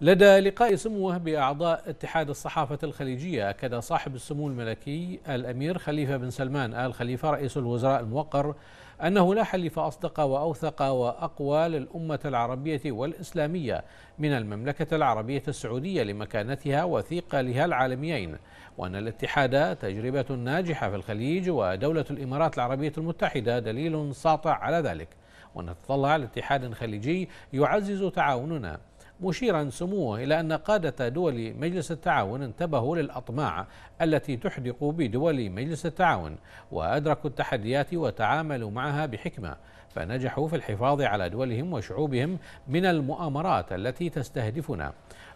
لدى لقاء سموه بأعضاء اتحاد الصحافة الخليجية أكد صاحب السمو الملكي الأمير خليفة بن سلمان آل خليفة رئيس الوزراء الموقر أنه لا حليف أصدق وأوثق وأقوى للأمة العربية والإسلامية من المملكة العربية السعودية لمكانتها وثقلها العالميين وأن الاتحاد تجربة ناجحة في الخليج ودولة الإمارات العربية المتحدة دليل ساطع على ذلك ونتطلع لاتحاد خليجي يعزز تعاوننا مشيرا سموه إلى أن قادة دول مجلس التعاون انتبهوا للأطماع التي تحدق بدول مجلس التعاون وأدركوا التحديات وتعاملوا معها بحكمة فنجحوا في الحفاظ على دولهم وشعوبهم من المؤامرات التي تستهدفنا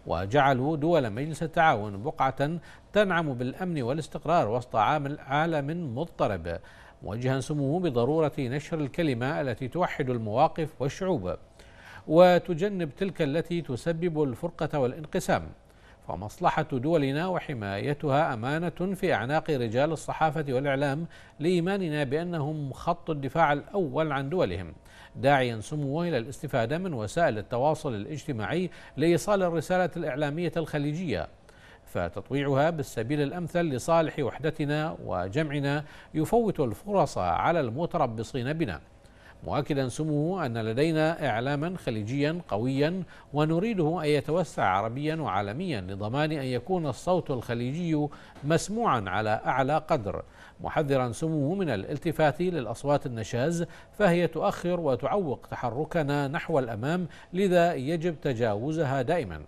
وجعلوا دول مجلس التعاون بقعة تنعم بالأمن والاستقرار وسط عالم مضطرب موجها سموه بضرورة نشر الكلمة التي توحد المواقف والشعوب وتجنب تلك التي تسبب الفرقة والانقسام فمصلحة دولنا وحمايتها أمانة في أعناق رجال الصحافة والإعلام لإيماننا بأنهم خط الدفاع الأول عن دولهم داعيا سموه إلى الاستفادة من وسائل التواصل الاجتماعي لإيصال الرسالة الإعلامية الخليجية فتطويعها بالسبيل الأمثل لصالح وحدتنا وجمعنا يفوت الفرص على المتربصين بنا مؤكدا سموه أن لدينا إعلاما خليجيا قويا ونريده أن يتوسع عربيا وعالميا لضمان أن يكون الصوت الخليجي مسموعا على أعلى قدر محذرا سموه من الالتفات للأصوات النشاز فهي تؤخر وتعوق تحركنا نحو الأمام لذا يجب تجاوزها دائما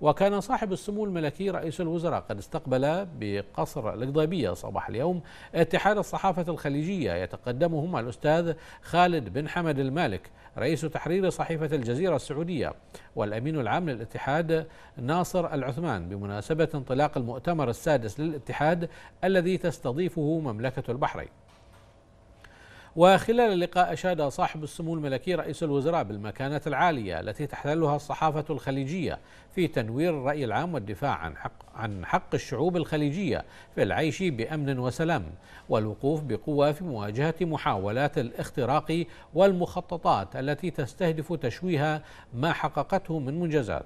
وكان صاحب السمو الملكي رئيس الوزراء قد استقبل بقصر القضيبية صباح اليوم اتحاد الصحافة الخليجية يتقدمهما الأستاذ خالد بن حمد المالك رئيس تحرير صحيفة الجزيرة السعودية والأمين العام للاتحاد ناصر العثمان بمناسبة انطلاق المؤتمر السادس للاتحاد الذي تستضيفه مملكة البحرين وخلال اللقاء أشاد صاحب السمو الملكي رئيس الوزراء بالمكانة العالية التي تحتلها الصحافة الخليجية في تنوير الرأي العام والدفاع عن حق, عن حق الشعوب الخليجية في العيش بأمن وسلام والوقوف بقوة في مواجهة محاولات الاختراق والمخططات التي تستهدف تشويه ما حققته من منجزات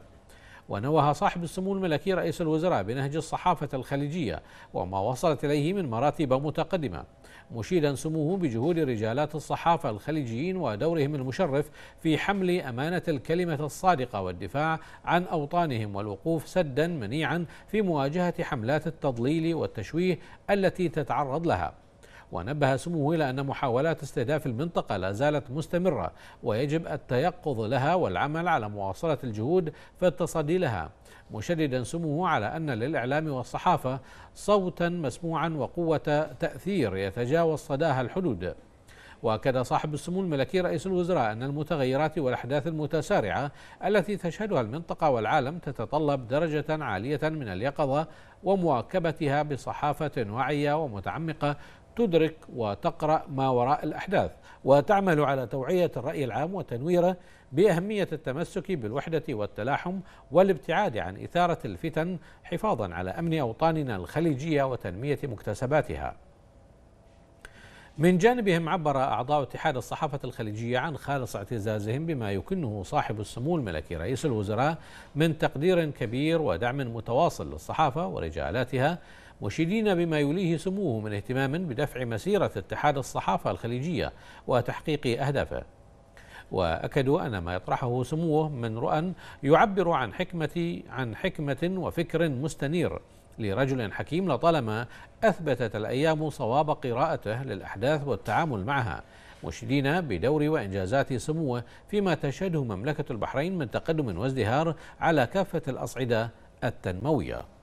ونوه صاحب السمو الملكي رئيس الوزراء بنهج الصحافة الخليجية وما وصلت إليه من مراتب متقدمة مشيدا سموه بجهود رجالات الصحافة الخليجيين ودورهم المشرف في حمل أمانة الكلمة الصادقة والدفاع عن أوطانهم والوقوف سدا منيعا في مواجهة حملات التضليل والتشويه التي تتعرض لها ونبه سموه إلى أن محاولات استهداف المنطقة لا زالت مستمرة ويجب التيقظ لها والعمل على مواصلة الجهود في التصدي لها مشددا سموه على أن للإعلام والصحافة صوتا مسموعا وقوة تأثير يتجاوز صداها الحدود واكد صاحب السمو الملكي رئيس الوزراء ان المتغيرات والاحداث المتسارعه التي تشهدها المنطقه والعالم تتطلب درجه عاليه من اليقظه ومواكبتها بصحافه واعيه ومتعمقه تدرك وتقرأ ما وراء الأحداث وتعمل على توعية الرأي العام وتنويره بأهمية التمسك بالوحدة والتلاحم والابتعاد عن إثارة الفتن حفاظا على أمن أوطاننا الخليجية وتنمية مكتسباتها من جانبهم عبر أعضاء اتحاد الصحافة الخليجية عن خالص اعتزازهم بما يكنه صاحب السمو الملكي رئيس الوزراء من تقدير كبير ودعم متواصل للصحافة ورجالاتها مشيدين بما يليه سموه من اهتمام بدفع مسيرة اتحاد الصحافة الخليجية وتحقيق أهدافه وأكدوا أن ما يطرحه سموه من رؤى يعبر عن حكمة عن حكمة وفكر مستنير لرجل حكيم لطالما أثبتت الأيام صواب قراءته للأحداث والتعامل معها مشيدين بدور وإنجازات سموه فيما تشهده مملكة البحرين من تقدم وازدهار على كافة الأصعدة التنموية